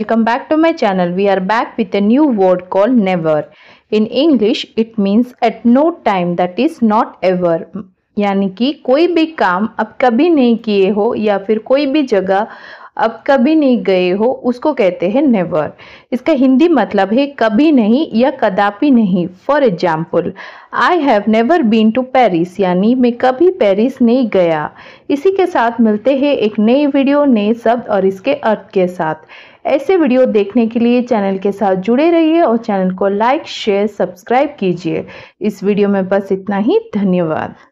Welcome back to my channel. We are back with a new word called never. In English, it means at no time that is not ever. यानी कि कोई भी काम अब कभी नहीं किए हो या फिर कोई भी जगह अब कभी नहीं गए हो उसको कहते हैं नेवर इसका हिंदी मतलब है कभी नहीं या कदापि नहीं for example I have never been to Paris यानी मैं कभी पेरिस नहीं गया इसी के साथ मिलते हैं एक नई वीडियो नए शब्द और इसके अर्थ के साथ ऐसे वीडियो देखने के लिए चैनल के साथ जुड़े रहिए और चैनल को लाइक शेयर सब्सक्राइब कीजिए इस वीडियो में बस इतना ही धन्यवाद